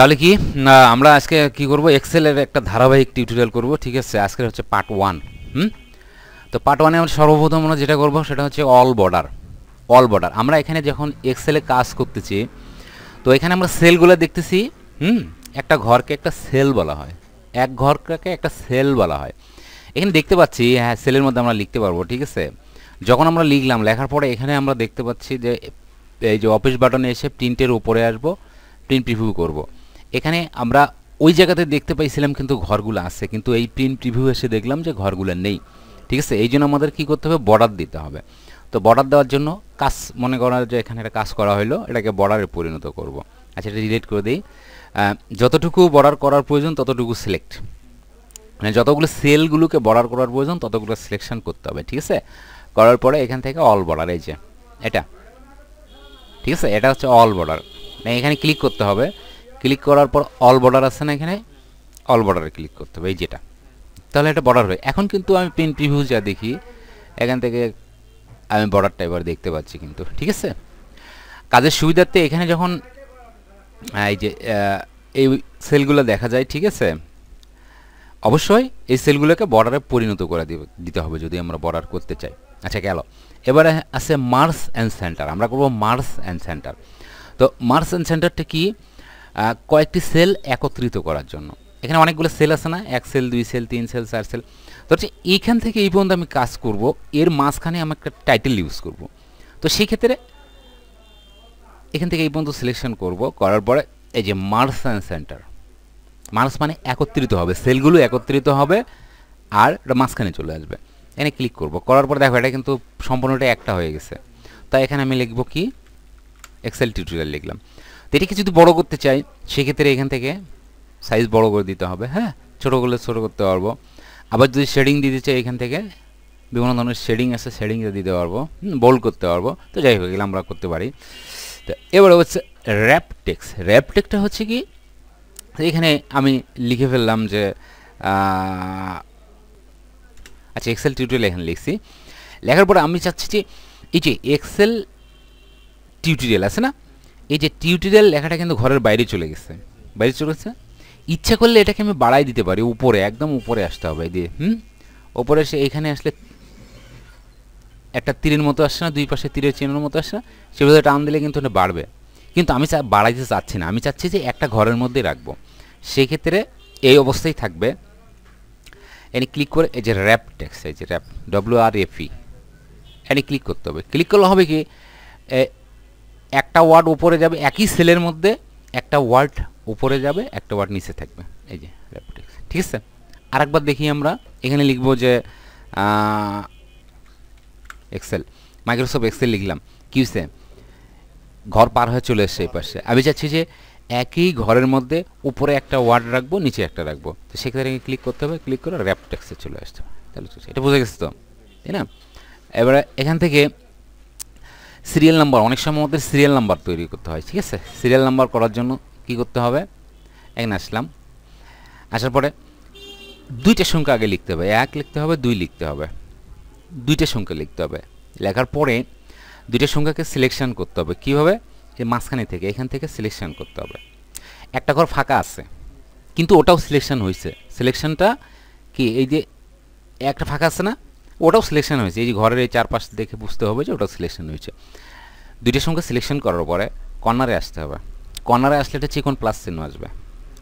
তাহলে কি আমরা আজকে কি করব এক্সেলের একটা ধারাবাহিক টিউটোরিয়াল করব ঠিক আছে আজকে হচ্ছে পার্ট ওয়ান হুম তো পার্ট ওয়ানে আমরা সর্বপ্রথম আমরা যেটা করব সেটা হচ্ছে অল বর্ডার অল বর্ডার আমরা এখানে যখন এক্সেলে কাজ করতেছি তো এখানে আমরা সেলগুলো দেখতেছি হুম একটা ঘরকে একটা সেল বলা হয় এক ঘরকে একটা সেল বলা হয় এখানে দেখতে পাচ্ছি হ্যাঁ সেলের মধ্যে আমরা লিখতে পারবো ঠিক আছে যখন আমরা লিখলাম লেখার পরে এখানে আমরা দেখতে পাচ্ছি যে এই যে অফিস বাটনে এসে প্রিন্টের উপরে আসবো প্রিন্ট প্রিভিউ করবো এখানে আমরা ওই জায়গাতে দেখতে পাইছিলাম কিন্তু ঘরগুলো আছে কিন্তু এই প্রিন্ট প্রিভিউ এসে দেখলাম যে ঘরগুলো নেই ঠিক আছে এই জন্য আমাদের কী করতে হবে বর্ডার দিতে হবে তো বর্ডার দেওয়ার জন্য কাজ মনে করার যে এখানে একটা কাজ করা হলো এটাকে বর্ডারে পরিণত করব। আচ্ছা এটা রিলেট করে দিই যতটুকু বর্ডার করার প্রয়োজন ততটুকু সিলেক্ট মানে যতগুলো সেলগুলোকে বর্ডার করার প্রয়োজন ততগুলো সিলেকশন করতে হবে ঠিক আছে করার পরে এখান থেকে অল বর্ডার এই যে এটা ঠিক আছে এটা হচ্ছে অল বর্ডার মানে এখানে ক্লিক করতে হবে ক্লিক করার পর অল বর্ডার আছে না এখানে অল বর্ডারে ক্লিক করতে হবে এই যেটা তাহলে এটা বর্ডার হয় এখন কিন্তু আমি পেন প্রিভিউ যা দেখি এখান থেকে আমি বর্ডারটা এবার দেখতে পাচ্ছি কিন্তু ঠিক আছে কাজের সুবিধার্থে এখানে যখন এই যে এই সেলগুলো দেখা যায় ঠিক আছে অবশ্যই এই সেলগুলোকে বর্ডারে পরিণত করে দিতে হবে যদি আমরা বর্ডার করতে চাই আচ্ছা গেল এবারে আছে মার্স অ্যান্ড সেন্টার আমরা করবো মার্স অ্যান্ড সেন্টার তো মার্স অ্যান্ড সেন্টারটা কী কয়েকটি সেল একত্রিত করার জন্য এখানে অনেকগুলো সেল আছে না এক সেল দুই সেল তিন সেল চার সেল তো হচ্ছে এইখান থেকে এই পর্যন্ত আমি কাজ করব এর মাঝখানে আমি একটা টাইটেল ইউজ করব তো সেই ক্ষেত্রে এখান থেকে এই পর্যন্ত সিলেকশন করব করার পরে এই যে মার্স সেন্টার মার্স মানে একত্রিত হবে সেলগুলো একত্রিত হবে আর মাঝখানে চলে আসবে এখানে ক্লিক করব করার পর দেখো এটা কিন্তু সম্পূর্ণটা একটা হয়ে গেছে তাই এখানে আমি লিখব কি এক্সেল টিউটোরিয়াল লিখলাম তো এটাকে যদি বড় করতে চাই সেক্ষেত্রে এখান থেকে সাইজ বড় করে দিতে হবে হ্যাঁ ছোটো করলে ছোটো করতে পারবো আবার যদি শেডিং দিতে চাই এখান থেকে বিভিন্ন ধরনের শেডিং আছে শেডিং দিতে পারবো বোল্ড করতে পারবো তো যাই হোক এগুলো আমরা করতে পারি তো এবারে হচ্ছে র্যাপ টেক্স র্যাপ টেক্সটা হচ্ছে কি এখানে আমি লিখে ফেললাম যে আচ্ছা এক্সেল টিউটোরিয়াল এখানে লিখছি লেখার পরে আমি চাচ্ছি যে এই যে এক্সেল টিউটোরিয়াল আছে না এই যে টিউটোরিয়াল লেখাটা কিন্তু ঘরের বাইরে চলে গেছে বাইরে চলে গেছে ইচ্ছা করলে এটাকে আমি বাড়াই দিতে পারি উপরে একদম উপরে আসতে হবে দিয়ে হুম উপরে এসে এখানে আসলে একটা তীরের মতো আসছে না দুই পাশে তীরের চিহ্নের মতো আসছে না সেভাবে টান দিলে কিন্তু এটা বাড়বে কিন্তু আমি বাড়াইতে চাচ্ছি না আমি চাচ্ছি যে একটা ঘরের মধ্যেই রাখবো সেক্ষেত্রে এই অবস্থায় থাকবে এনে ক্লিক করে এই যে র্যাপ ট্যাক্স এই যে র্যাপ ডব্লিউ আর এফি এনে ক্লিক করতে হবে ক্লিক করলে হবে কি একটা ওয়ার্ড ওপরে যাবে একই সেলের মধ্যে একটা ওয়ার্ড উপরে যাবে একটা ওয়ার্ড নিচে থাকবে এই যে র্যাপটেক্স ঠিক আছে আরেকবার দেখি আমরা এখানে লিখব যে এক্সেল মাইক্রোসফট এক্সেল লিখলাম সে ঘর পার হয়ে চলে এসছে এই পাশে আমি চাচ্ছি যে একই ঘরের মধ্যে উপরে একটা ওয়ার্ড রাখবো নিচে একটা রাখবো তো সেক্ষেত্রে ক্লিক করতে হবে ক্লিক করে র্যাপটেক্সে চলে আসতে হবে তাহলে এটা বুঝে গেছে তো তাই না এবারে এখান থেকে সিরিয়াল নাম্বার অনেক সময় আমাদের সিরিয়াল নাম্বার তৈরি করতে হয় ঠিক আছে সিরিয়াল নাম্বার করার জন্য কি করতে হবে এখানে আসলাম আসার পরে দুইটা সংখ্যা আগে লিখতে হবে এক লিখতে হবে দুই লিখতে হবে দুইটা সংখ্যা লিখতে হবে লেখার পরে দুইটা সংখ্যাকে সিলেকশন করতে হবে কীভাবে যে মাঝখানে থেকে এখান থেকে সিলেকশন করতে হবে একটা ঘর ফাঁকা আছে কিন্তু ওটাও সিলেকশন হয়েছে সিলেকশনটা কি এই যে একটা ফাঁকা আছে না ওটাও সিলেকশন হয়েছে এই যে ঘরের এই চারপাশ দেখে বুঝতে হবে যে ওটাও সিলেকশন হয়েছে দুইটার সঙ্গে সিলেকশন করার পরে কর্নারে আসতে হবে কর্নারে আসলে এটা চিকন প্লাস চিহ্ন আসবে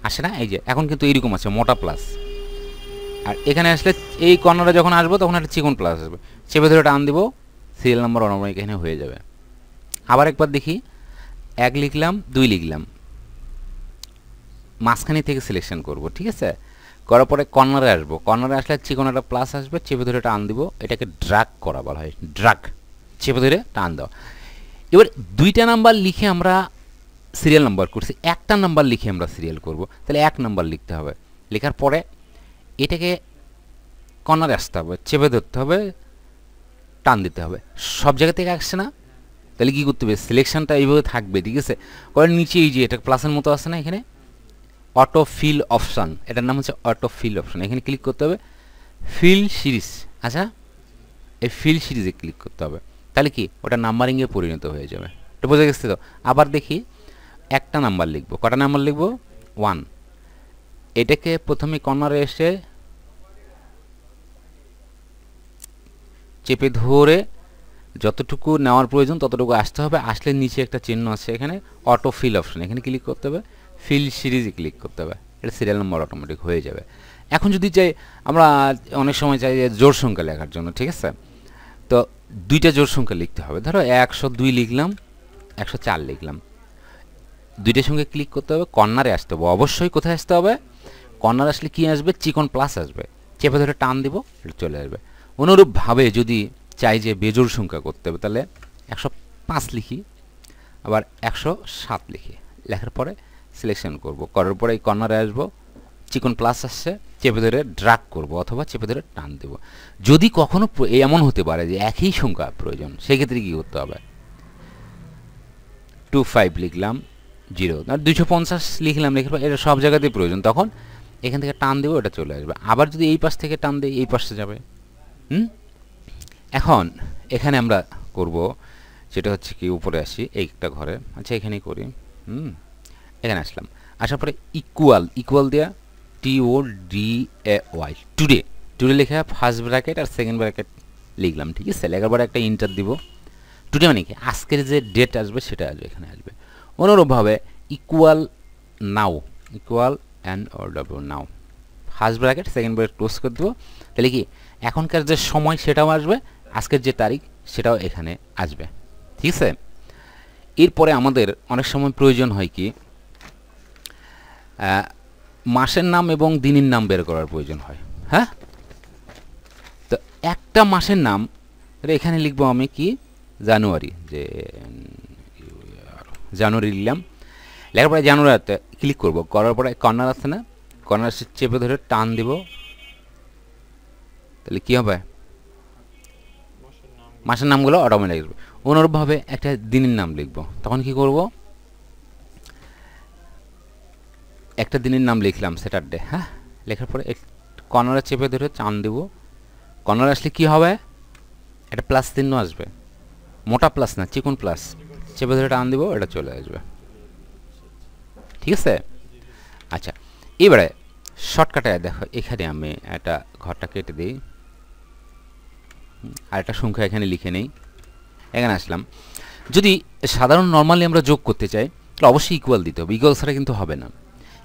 আসে না এই যে এখন কিন্তু এইরকম আছে মোটা প্লাস আর এখানে আসলে এই কর্নারে যখন আসবো তখন একটা চিকন প্লাস আসবে চেপে ধরে টান দিব সিরিয়াল নাম্বার অনবরণ এখানে হয়ে যাবে আবার একবার দেখি এক লিখলাম দুই লিখলাম মাঝখানে থেকে সিলেকশন করব ঠিক আছে করার পরে কর্নারে আসবো কর্নারে আসলে একটা প্লাস আসবে চেপে ধরে টান দিব এটাকে ড্রাগ করা বলা হয় ড্রাগ চেপে ধরে টান দেওয়া এবার দুইটা নাম্বার লিখে আমরা সিরিয়াল নাম্বার করছি একটা নাম্বার লিখে আমরা সিরিয়াল করব তাহলে এক নাম্বার লিখতে হবে লেখার পরে এটাকে কর্নারে আসতে হবে চেপে ধরতে হবে টান দিতে হবে সব জায়গা থেকে আসছে না তাহলে কী করতে হবে সিলেকশানটা এইভাবে থাকবে ঠিক আছে কারণ নিচে এই যে এটা প্লাসের মতো আসে না এখানে অটো ফিল অপশান এটার নাম হচ্ছে অটো ফিল অপশান এখানে ক্লিক করতে হবে ফিল সিরিজ আচ্ছা এই ফিল সিরিজে ক্লিক করতে হবে তাহলে কি ওটা নাম্বারিংয়ে পরিণত হয়ে যাবে এটা বোঝা গেছে তো আবার দেখি একটা নাম্বার লিখবো কটা নাম্বার লিখবো ওয়ান এটাকে প্রথমে কর্নারে এসে চেপে ধরে যতটুকু নেওয়ার প্রয়োজন ততটুকু আসতে হবে আসলে নিচে একটা চিহ্ন আছে এখানে অটো ফিল অপশান এখানে ক্লিক করতে হবে ফিল সিরিজে ক্লিক করতে হবে এটা সিরিয়াল নম্বর অটোমেটিক হয়ে যাবে এখন যদি চাই আমরা অনেক সময় চাই যে জোর সংখ্যা লেখার জন্য ঠিক আছে তো দুইটা জোর সংখ্যা লিখতে হবে ধরো একশো দুই লিখলাম একশো চার লিখলাম দুইটা সঙ্গে ক্লিক করতে হবে কর্নারে আসতে হবে অবশ্যই কোথায় আসতে হবে কর্নার আসলে কী আসবে চিকন প্লাস আসবে চেপে ধরে টান দিব এটা চলে আসবে অনুরূপভাবে যদি চাই যে বেজোর সংখ্যা করতে হবে তাহলে একশো পাঁচ লিখি আবার একশো সাত লিখি লেখার পরে সিলেকশন করব করার পরে এই কর্নারে আসবো চিকন প্লাস আসছে চেপে ধরে ড্রাগ করব অথবা চেপে ধরে টান দেব যদি কখনো এমন হতে পারে যে একই সংখ্যা প্রয়োজন সেক্ষেত্রে কী করতে হবে টু ফাইভ লিখলাম জিরো আর দুশো পঞ্চাশ লিখলাম লিখে এটা সব জায়গাতেই প্রয়োজন তখন এখান থেকে টান দেবো এটা চলে আসবে আবার যদি এই পাশ থেকে টান দিই এই পাশে যাবে হুম এখন এখানে আমরা করব যেটা হচ্ছে কি উপরে আসি একটা ঘরে আচ্ছা এখানেই করি হুম এখানে আসলাম আসার পরে ইকুয়াল ইকুয়াল দেওয়া T O D A Y today today লেখা ফার্স্ট ব্র্যাকেট আর সেকেন্ড ব্র্যাকেট লিখলাম ঠিক আছে লেখার পরে একটা ইন্টার দিব টুডে মানে কি আজকের যে ডেট আসবে সেটা আসবে এখানে আসবে অনুরূপভাবে equal now equal and O W now first bracket second bracket close করে দেবো তাহলে কি এখনকার যে সময় সেটাও আসবে আজকের যে তারিখ সেটাও এখানে আসবে ঠিক আছে এরপরে আমাদের অনেক সময় প্রয়োজন হয় কি মাসের নাম এবং দিনের নাম বের করার প্রয়োজন হয় হ্যাঁ তো একটা মাসের নাম এখানে লিখবো আমি কি জানুয়ারি যে জানুয়ারি লিখলাম লেখার পরে জানুয়ারিতে ক্লিক করব করার পরে কর্নার আছে না কর্নার চেপে ধরে টান দিব তাহলে কী হবে মাসের নামগুলো অটোমেটিক লিখবো অনুরূপভাবে একটা দিনের নাম লিখব তখন কি করবো একটা দিনের নাম লিখলাম স্যাটারডে হ্যাঁ লেখার পরে কর্নারে চেপে ধরে চান দেব কর্নার আসলে কি হবে এটা প্লাস চিহ্ন আসবে মোটা প্লাস না চিকন প্লাস চেপে ধরে টান দেবো এটা চলে আসবে ঠিক আছে আচ্ছা এবারে শর্টকাটে দেখো এখানে আমি একটা ঘরটা কেটে দিই আর একটা সংখ্যা এখানে লিখে নেই এখানে আসলাম যদি সাধারণ নর্মালি আমরা যোগ করতে চাই তাহলে অবশ্যই ইকুয়াল দিতে হবে ইকুয়াল ছাড়া কিন্তু হবে না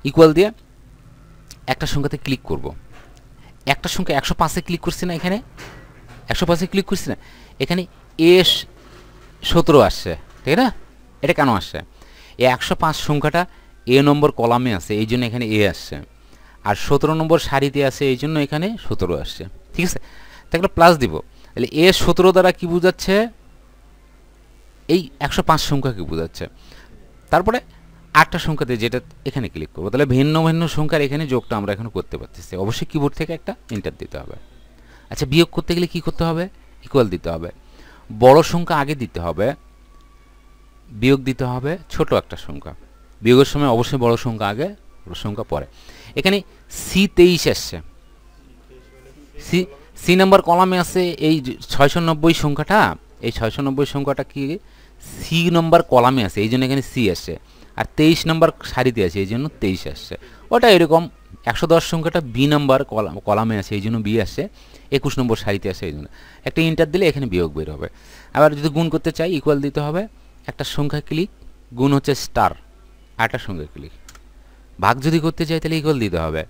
ইকুয়াল দিয়ে একটা সংখ্যাতে ক্লিক করব একটা সংখ্যা একশো পাঁচে ক্লিক করছি না এখানে একশো পাঁচে ক্লিক করছি না এখানে এস সতেরো আসছে ঠিক না এটা কেন আসছে এই একশো পাঁচ সংখ্যাটা এ নম্বর কলামে আছে এই জন্য এখানে এ আসছে আর সতেরো নম্বর শাড়িতে আছে এই জন্য এখানে সতেরো আসছে ঠিক আছে তাহলে প্লাস দিব তাহলে এ সতেরো দ্বারা কি বোঝাচ্ছে এই একশো পাঁচ সংখ্যা কি বোঝাচ্ছে তারপরে আটটা সংখ্যা দিয়ে যেটা এখানে ক্লিক করবো তাহলে ভিন্ন ভিন্ন সংখ্যার এখানে যোগটা আমরা এখন করতে পারতেছি অবশ্যই কিবোর্ড থেকে একটা এন্টার দিতে হবে আচ্ছা বিয়োগ করতে গেলে কি করতে হবে ইকুয়াল দিতে হবে বড় সংখ্যা আগে দিতে হবে বিয়োগ দিতে হবে ছোট একটা সংখ্যা বিয়োগের সময় অবশ্যই বড় সংখ্যা আগে বড় সংখ্যা পরে এখানে সি তেইশ আসছে সি সি নাম্বার কলামে আছে এই ছয়শো নব্বই সংখ্যাটা এই ছয়শো নব্বই সংখ্যাটা কি সি নম্বর কলামে আছে এই জন্য এখানে সি আসছে আর তেইশ নম্বর সারিতে আছে এই জন্য তেইশ আসছে ওটা এরকম একশো দশ সংখ্যাটা বি নম্বর কলাম কলামে আছে এই জন্য বি আসছে একুশ নম্বর সারিতে আসে এই জন্য একটা ইন্টার দিলে এখানে বিয়োগ বের হবে আবার যদি গুণ করতে চাই ইকুয়াল দিতে হবে একটা সংখ্যা ক্লিক গুণ হচ্ছে স্টার আটটা সংখ্যা ক্লিক ভাগ যদি করতে চাই তাহলে ইকুয়াল দিতে হবে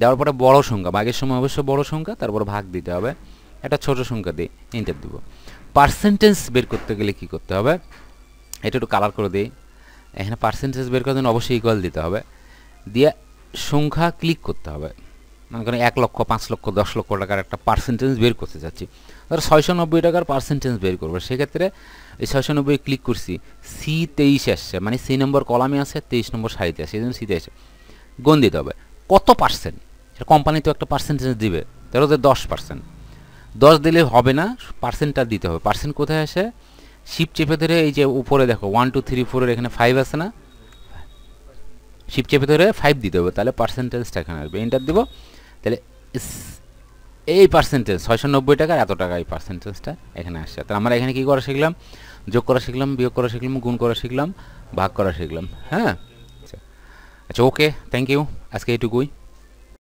দেওয়ার পরে বড় সংখ্যা ভাগের সময় অবশ্য বড় সংখ্যা তারপর ভাগ দিতে হবে একটা ছোট সংখ্যা দিই ইন্টার দেবো পার্সেন্টেজ বের করতে গেলে কি করতে হবে এটা একটু কালার করে দিই এখানে পার্সেন্টেজ বের করার জন্য অবশ্যই ইকুয়াল দিতে হবে দিয়ে সংখ্যা ক্লিক করতে হবে মনে করেন এক লক্ষ পাঁচ লক্ষ দশ লক্ষ টাকার একটা পার্সেন্টেজ বের করতে চাচ্ছি ধর ছয়শো নব্বই টাকার পার্সেন্টেজ বের করবো সেক্ষেত্রে এই ছয়শো নব্বই ক্লিক করছি সি তেইশ আসছে মানে সি নম্বর কলামে আছে তেইশ নম্বর সারিতে আসে এই জন্য সিতে আসে গণ দিতে হবে কত পার্সেন্ট সেটা কোম্পানি তো একটা পার্সেন্টেজ দিবে তাহলে ওদের দশ পার্সেন্ট দশ দিলে হবে না পার্সেন্টটা দিতে হবে পার্সেন্ট কোথায় আসে শিপ চেপে ধরে এই যে উপরে দেখো ওয়ান টু থ্রি ফোরের এখানে ফাইভ আছে না শিপ চেপে ধরে ফাইভ দিতে হবে তাহলে পার্সেন্টেজটা এখানে আসবে এন্টার দেবো তাহলে এই পার্সেন্টেজ ছয়শো নব্বই টাকা এত টাকা এই পার্সেন্টেজটা এখানে আসছে তাহলে আমরা এখানে কী করা শিখলাম যোগ করা শিখলাম বিয়োগ করা শিখলাম গুণ করা শিখলাম ভাগ করা শিখলাম হ্যাঁ আচ্ছা ওকে থ্যাংক ইউ আজকে এইটুকুই